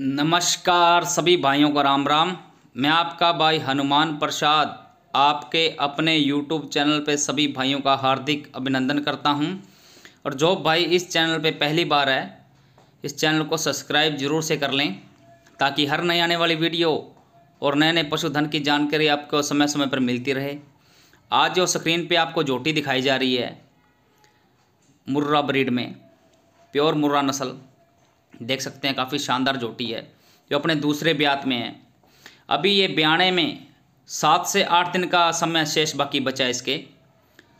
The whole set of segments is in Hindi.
नमस्कार सभी भाइयों को राम राम मैं आपका भाई हनुमान प्रसाद आपके अपने यूट्यूब चैनल पे सभी भाइयों का हार्दिक अभिनंदन करता हूं और जो भाई इस चैनल पे पहली बार है इस चैनल को सब्सक्राइब जरूर से कर लें ताकि हर नई आने वाली वीडियो और नए नए पशुधन की जानकारी आपको समय समय पर मिलती रहे आज जो स्क्रीन पर आपको जोटी दिखाई जा रही है मुर्रा ब्रीड में प्योर मुर्रा नस्ल देख सकते हैं काफ़ी शानदार जोटी है जो अपने दूसरे ब्यात में है अभी ये ब्याने में सात से आठ दिन का समय शेष बाकी बचा है इसके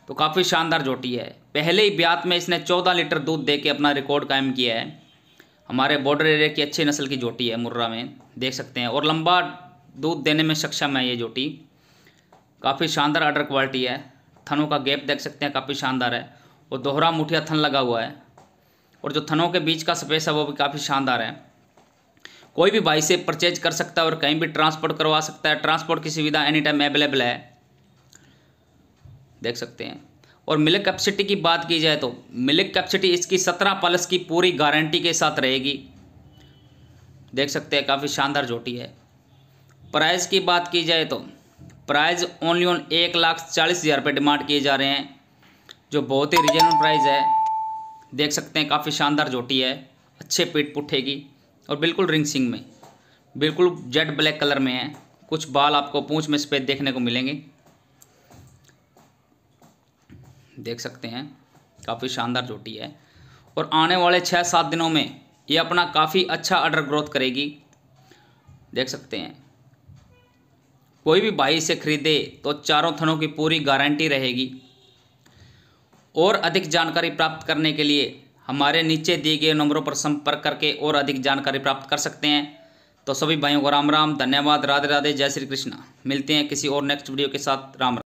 तो काफ़ी शानदार जोटी है पहले ही ब्यात में इसने चौदह लीटर दूध दे के अपना रिकॉर्ड कायम किया है हमारे बॉर्डर एरिया की अच्छी नस्ल की जोटी है मुर्रा में देख सकते हैं और लंबा दूध देने में सक्षम है ये जोटी काफ़ी शानदार आर्डर क्वालिटी है थनों का गैप देख सकते हैं काफ़ी शानदार है और दोहरा मुठिया थन लगा हुआ है और जो थनों के बीच का स्पेस है वो भी काफ़ी शानदार है कोई भी भाई से परचेज कर सकता है और कहीं भी ट्रांसपोर्ट करवा सकता है ट्रांसपोर्ट की सुविधा एनी टाइम अवेलेबल है देख सकते हैं और मिल्क कैपेसिटी की बात की जाए तो मिल्क कैपेसिटी इसकी सत्रह प्लस की पूरी गारंटी के साथ रहेगी देख सकते हैं काफ़ी शानदार जोटी है प्राइस की बात की जाए तो प्राइस ओनली ऑन एक लाख चालीस हज़ार रुपये डिमांड किए जा रहे हैं जो बहुत ही रिजनेबल प्राइस है देख सकते हैं काफ़ी शानदार जोटी है अच्छे पेट पुठेगी और बिल्कुल रिंग सिंग में बिल्कुल जेड ब्लैक कलर में है कुछ बाल आपको पूंछ में सफ़ेद देखने को मिलेंगे देख सकते हैं काफ़ी शानदार जोटी है और आने वाले छः सात दिनों में ये अपना काफ़ी अच्छा अडर ग्रोथ करेगी देख सकते हैं कोई भी भाई इसे खरीदे तो चारों थनों की पूरी गारंटी रहेगी और अधिक जानकारी प्राप्त करने के लिए हमारे नीचे दिए गए नंबरों पर संपर्क करके और अधिक जानकारी प्राप्त कर सकते हैं तो सभी भाइयों को राम राम धन्यवाद राधे राधे जय श्री कृष्णा मिलते हैं किसी और नेक्स्ट वीडियो के साथ राम